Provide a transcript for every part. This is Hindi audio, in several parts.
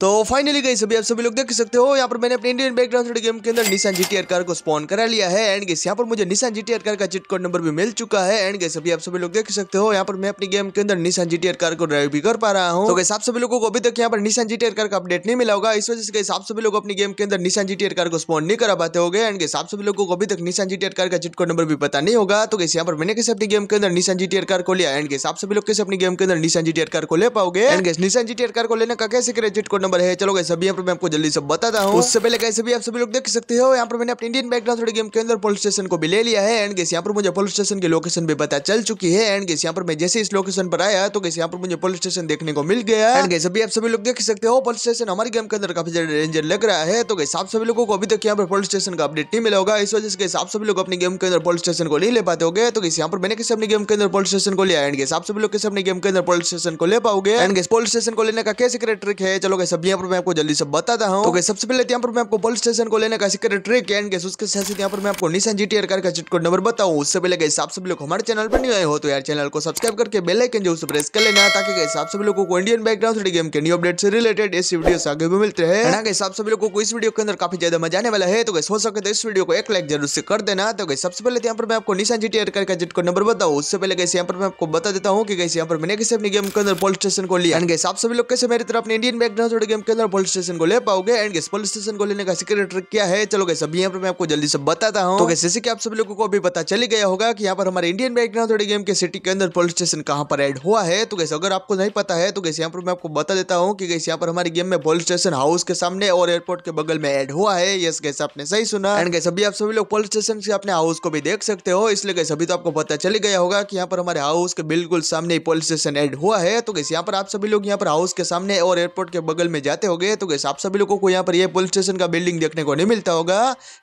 तो फाइनली गई सभी आप सभी लोग देख सकते हो यहाँ पर मैंने अपने इंडियन बैकग्राउंड गेम के अंदर निशान जी कार को स्पॉन करा लिया है एंड गेस यहाँ पर मुझे निशान जी कार का चिट कोड नंबर भी मिल चुका है एंड गेस अभी आप सभी लोग देख सकते हो यहाँ पर मैं अपनी गेम के अंदर निशान जीटी कार को ड्राइव भी कर पा रहा हूँ तो गैस आप सभी लोगों को अभी तक यहाँ पर निशान जीटी कार का अपडेट नहीं मिला होगा इस वजह से गैस आप सभी लोग अपनी गेम के अंदर निशान टी कार को स्पॉन नहीं करा पाते हो एंड गेस आप सभी लोगों को अभी तक निशान जी कार का चिट कोड नंबर भी पता नहीं होगा तो गैस यहाँ पर मैंने कैसे अपनी गेम के अंदर निशान जीटी कार को लिया एंड गेस आप सभी लोग कैसे अपनी गेम के अंदर निशान जीटी कार को ले पाओगे and guys Nissan GT car को लेने का कैसे करे चिट कोड नंबर है चलो कैसे अभी यहाँ पर मैं आपको जल्दी सब बताता हूँ उससे पहले कैसे भी आप सभी लोग देख सकते हो यहाँ पर मैंने अपने इंडियन बैकग्राउंड थोड़ी गेम के अंदर पुलिस स्टेशन को भी ले लिया है एंड गेस यहाँ पर मुझे पुलिस स्टेशन की लोकेशन भी पता चल चुकी है एंड गेस यहाँ पर मैं जैसे इस लोकेशन पर आया तो कैसे यहाँ पर मुझे पुलिस स्टेशन देखने को मिल गया एंड गेस अभी आप सभी लोग देख सकते हो पुलिस स्टेशन हमारे गेम के अंदर काफी ज्यादा डेंजर लग रहा है तो कैसे आप सभी लोगों को अभी तक यहाँ पर पुलिस स्टेशन का अपडेट नहीं मिला होगा इस वजह से आप सभी लोग अपने गेम के अंदर पुलिस स्टेशन को नहीं ले पाते हो गए तो कैसे यहाँ पर मैंने कैसे अपने गेम के अंदर पुलिस स्टेशन को लिया एंड गेस आप सभी लोग कैसे अपने गेम के अंदर पुलिस स्टेशन को ले पाओगे एंड गेस पुलिस स्टेशन को लेने का कैसे सीक्रेट ट्रिक है चलो कैसे सब यहाँ पर मैं आपको जल्दी से बताता हूँ तो सबसे पहले तो यहाँ पर मैं आपको पुलिस स्टेशन को लेने का सीक्रेट ट्रिक एंड कैसे उसके साथ यहाँ पर मैं आपको निशान जी टी कार का चिट कोड नंबर बताऊँ उससे पहले कैसे आप सभी लोग हमारे चैनल पर नहीं आए हो तो यार चैनल को सब्सक्राइब करके बेलाइकन जो उसे प्रेस कर लेना ताकि कैसे आप सभी लोगों को इंडियन बैकग्राउंड गेम के न्यू अपडेट से रिलेटेड ऐसी वीडियो से आगे भी मिलते हैं ना हाँ कैसे आप सभी लोगों को इस वीडियो के अंदर काफी ज्यादा मजा आने वाला है तो कैसे हो सके तो इस वीडियो को एक लाइक जरूर से कर देना तो गई सबसे पहले तो यहाँ पर मैं आपको निशान जी टी कार का चिट कोड नंबर बताऊँ उससे पहले कैसे यहाँ पर मैं आपको बता देता हूँ कि गैस यहाँ पर मैंने किसी अपने गेम के अंदर पुलिस स्टेशन को लिया एंड कैसे आप सभी लोग कैसे मेरी तरफ इंडियन बैकग्राउंड वाले गेम के अंदर पुलिस स्टेशन को ले पाओगे एंड गैस पुलिस स्टेशन को लेने का सीक्रेट ट्रिक क्या है चलो गैस अभी यहाँ पर मैं आपको जल्दी से बताता हूँ तो जैसे कि आप सभी लोगों को अभी पता चली गया होगा कि यहाँ पर हमारे इंडियन बैकग्राउंड थोड़ी गेम के सिटी के अंदर पुलिस स्टेशन कहाँ पर एड हुआ है तो गैस अगर आपको नहीं पता है तो गैस यहाँ पर मैं आपको बता देता हूँ की गैस यहाँ पर हमारे गेम में पुलिस स्टेशन हाउस के सामने और एयरपोर्ट के बगल में एड हुआ है यस गैस आपने सही सुना एंड गैस अभी आप सभी लोग पुलिस स्टेशन से अपने हाउस को भी देख सकते हो इसलिए गैस अभी तो आपको पता चली गया होगा कि यहाँ पर हमारे हाउस के बिल्कुल सामने पुलिस स्टेशन एड हुआ है तो गैस यहाँ पर आप सभी लोग यहाँ पर हाउस के सामने और एयरपोर्ट के बगल में में जाते होगे तो गैस आप सभी लोगों को यहाँ पर ये पुलिस स्टेशन का बिल्डिंग देखने को नहीं मिलता होगा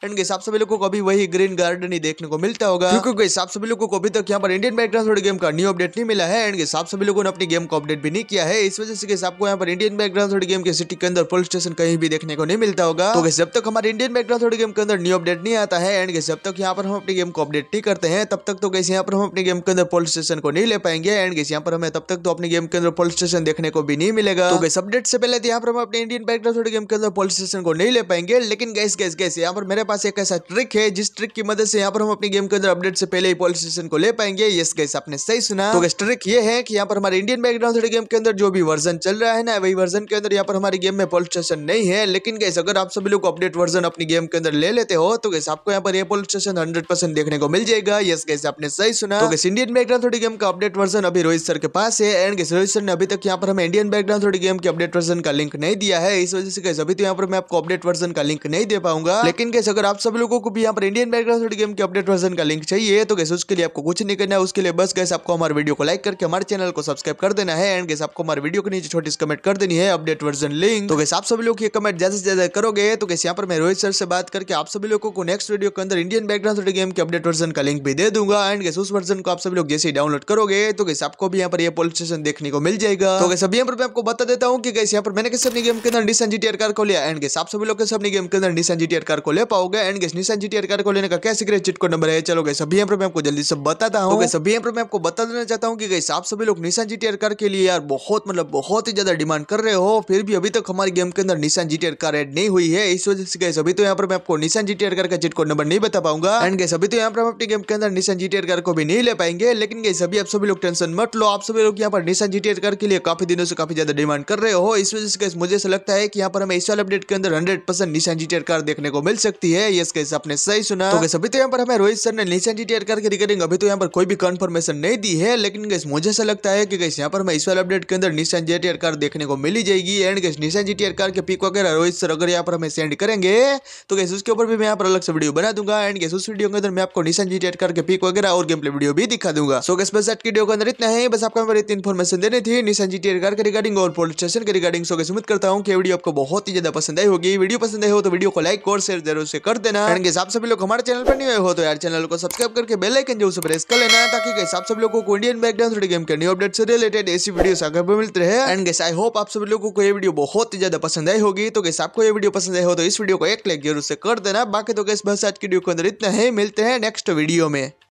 एंड गैस आप सभी लोगों को अभी वही ग्रीन गार्डन ही देखने को मिलता होगा क्योंकि गैस आप सभी लोगों को अभी तक यहाँ पर इंडियन बैंक ट्रांसफर गेम का न्यू अपडेट नहीं मिला है एंड गैस आप सभी लोगों ने अपनी गेम को अपडेट भी नहीं किया है इस वजह से गैस आपको यहाँ पर इंडियन बैंक ट्रांसफर गेम के सिटी के अंदर पुलिस स्टेशन कहीं भी देखने को नहीं मिलता होगा तो जब तक हमारे इंडियन बैंक ट्रांसफर गेम के अंदर न्यू अपडेट नहीं आता है एंड गैस जब तक यहाँ पर हम अपनी गेम को अपडेट नहीं करते हैं तब तक तो गैस यहाँ पर हम अपने गेम के अंदर पुलिस स्टेशन को नहीं ले पाएंगे एंड गैस यहाँ पर हमें तब तक तो अपने गेम के अंदर पुलिस स्टेशन देखने को भी नहीं मिलेगा तो गैस अपडेट से पहले तो यहाँ पर हम अपने इंडियन बैंक थोड़ी गेम के अंदर पुलिस स्टेशन को नहीं ले पाएंगे लेकिन गैस गैस गैस यहाँ पर मेरे पास एक ऐसा ट्रिक है जिस ट्रिक की मदद से यहाँ पर हम अपनी गेम के अंदर अपडेट से पहले ही पुलिस स्टेशन को ले पाएंगे यस गैस आपने सही सुना तो गैस ट्रिक ये है कि यहाँ पर हमारे इंडियन बैंक थोड़ी गेम के अंदर जो भी वर्जन चल रहा है ना वही वर्जन के अंदर यहाँ पर हमारी गेम में पुलिस स्टेशन नहीं है लेकिन गैस अगर आप सभी लोग अपडेट वर्जन अपनी गेम के अंदर ले लेते हो तो गैस आपको यहाँ पर ये पुलिस स्टेशन हंड्रेड देखने को मिल जाएगा यस गैस आपने सही सुना तो गैस इंडियन बैकग्राउंड थोड़ी गेम का अपडेट वर्जन अभी रोहित सर के पास है एंड गैस रोहित सर ने अभी तक यहाँ पर हमें इंडियन बैकग्राउंड थोड़ी गेम के अपडेट वर्जन का लिंक लिंक नहीं दिया है इस वजह से कैसे अभी तो यहाँ पर मैं आपको अपडेट वर्जन का लिंक नहीं दे पाऊंगा लेकिन कैसे अगर आप सब लोगों को भी यहाँ पर इंडियन बैकग्राउंड गेम के अपडेट वर्जन का लिंक चाहिए तो कैसे उसके लिए आपको कुछ नहीं करना है उसके लिए बस कैसे आपको हमारे वीडियो को लाइक करके हमारे चैनल को सब्सक्राइब कर देना है एंड कैसे आपको हमारे वीडियो के नीचे छोटी कमेंट कर देनी है अपडेट वर्जन लिंक तो कैसे आप सभी लोग ये कमेंट ज्यादा से ज्यादा करोगे तो कैसे यहाँ पर मैं रोहित सर से बात करके आप सभी लोगों को नेक्स्ट वीडियो के अंदर इंडियन बैकग्राउंड गेम के अपडेट वर्जन का लिंक भी दे दूंगा एंड कैसे उस वर्जन को आप सभी लोग जैसे डाउनलोड करोगे तो कैसे आपको भी यहाँ पर यह पोलिस स्टेशन देखने को मिल जाएगा तो कैसे अभी यहाँ पर मैं आपको बता देता हूँ कि कैसे यहाँ पर मैंने से अपनी गेम के अंदर निशान जी कार को लिया एंड गेस आप सभी लोग कैसे अपनी गेम के अंदर निशान जी कार को ले पाओगे एंड गेस निशान जी कार को लेने का कैसे क्रेड चिट को नंबर है चलो गए सभी पर मैं आपको जल्दी से बताता हूँ सभी पर मैं आपको बता देना चाहता हूँ की गई आप सभी लोग निशान जी कार के लिए यार बहुत मतलब बहुत ही ज्यादा डिमांड कर रहे हो फिर भी अभी तक हमारी गेम के अंदर निशान जी कार एड नहीं हुई है इस वजह से गए अभी तो यहाँ पर मैं आपको निशान जी कार का चिट को नंबर नहीं बता पाऊंगा एंड गए अभी तो यहाँ पर हम अपनी गेम के अंदर निशान जी कार को भी नहीं ले पाएंगे लेकिन गई सभी आप सभी लोग टेंशन मत लो आप सभी लोग यहाँ पर निशान जी कार के लिए काफी दिनों से काफी ज्यादा डिमांड कर रहे हो इस वजह से गाइस मुझे ऐसा लगता है कि यहाँ पर हमें इस वाले अपडेट के अंदर हंड्रेड परसेंट निशान जी टेयर कार देखने को मिल सकती है यस गाइस आपने सही सुना तो अभी तो यहाँ पर हमें रोहित सर ने निशान जी टेयर कार की रिगार्डिंग अभी तो यहाँ पर कोई भी कन्फर्मेशन नहीं दी है लेकिन गैस मुझे ऐसा लगता है कि गैस यहाँ पर हमें इस वाले अपडेट के अंदर निशान जी टेयर कार देखने को मिली जाएगी एंड गैस निशान जी टेयर कार के पिक वगैरह रोहित सर अगर यहाँ पर हमें सेंड करेंगे तो गैस उसके ऊपर भी मैं यहाँ पर अलग से वीडियो बना दूंगा एंड गैस उस वीडियो के अंदर मैं आपको निशान जी टेयर कार के पिक वगैरह और गेम प्ले वीडियो भी दिखा दूंगा सो गैस बस आज वीडियो के अंदर इतना है बस आपको इतनी इन्फॉर्मेशन देनी थी निशान जी टेयर कार के रिगार्डिंग और पोलिस स्टेशन के रिगार्डिंग सो गैस उम्मीद करता हूँ कि वीडियो आपको बहुत ही ज्यादा पसंद आई होगी वीडियो पसंद आई हो तो वीडियो को लाइक और शेयर जरूर से कर देना के हिसाब से लोग हमारे चैनल पर नहीं आए हो तो यार चैनल को सब्सक्राइब करके बेल आइकन जो प्रेस कर लेना ताकि आप सब लोगों को इंडियन बैकग्राउंड थोड़ी गेम के न्यू अपडेट से रिलेटेड ऐसी वीडियो आगे भी मिलते रहे एंड गेस आई होप आप सभी लोगों को ये वीडियो बहुत ही ज्यादा पसंद आई होगी तो गैस आपको ये वीडियो पसंद आए हो तो इस वीडियो को एक लाइक जरूर से कर देना बाकी तो गैस बस आज की वीडियो के अंदर इतना है मिलते हैं नेक्स्ट वीडियो में